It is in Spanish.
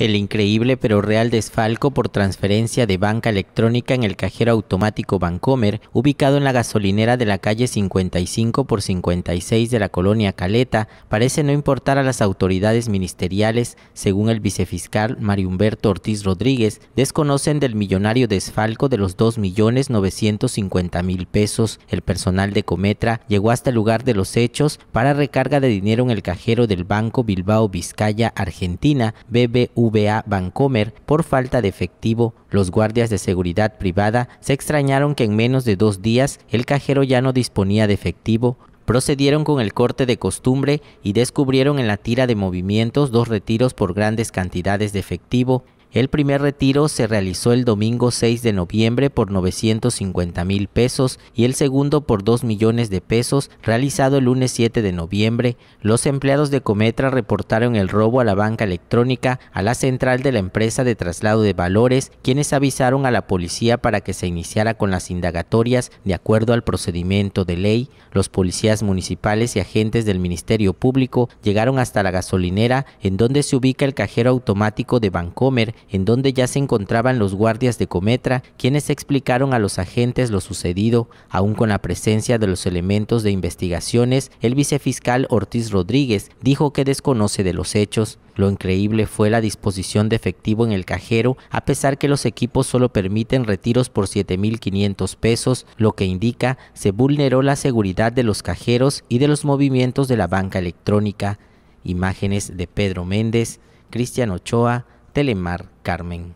El increíble pero real desfalco por transferencia de banca electrónica en el cajero automático Bancomer, ubicado en la gasolinera de la calle 55 por 56 de la colonia Caleta, parece no importar a las autoridades ministeriales, según el vicefiscal Mario Humberto Ortiz Rodríguez, desconocen del millonario desfalco de los 2.950.000 pesos. El personal de Cometra llegó hasta el lugar de los hechos para recarga de dinero en el cajero del Banco Bilbao Vizcaya Argentina, BBU BBVA Bancomer por falta de efectivo. Los guardias de seguridad privada se extrañaron que en menos de dos días el cajero ya no disponía de efectivo, procedieron con el corte de costumbre y descubrieron en la tira de movimientos dos retiros por grandes cantidades de efectivo. El primer retiro se realizó el domingo 6 de noviembre por 950 mil pesos y el segundo por 2 millones de pesos realizado el lunes 7 de noviembre. Los empleados de Cometra reportaron el robo a la banca electrónica a la central de la empresa de traslado de valores, quienes avisaron a la policía para que se iniciara con las indagatorias de acuerdo al procedimiento de ley. Los policías municipales y agentes del Ministerio Público llegaron hasta la gasolinera en donde se ubica el cajero automático de Bancomer en donde ya se encontraban los guardias de Cometra, quienes explicaron a los agentes lo sucedido, aún con la presencia de los elementos de investigaciones, el vicefiscal Ortiz Rodríguez dijo que desconoce de los hechos. Lo increíble fue la disposición de efectivo en el cajero, a pesar que los equipos solo permiten retiros por 7.500 pesos, lo que indica se vulneró la seguridad de los cajeros y de los movimientos de la banca electrónica. Imágenes de Pedro Méndez, Cristian Ochoa, Telemar Carmen.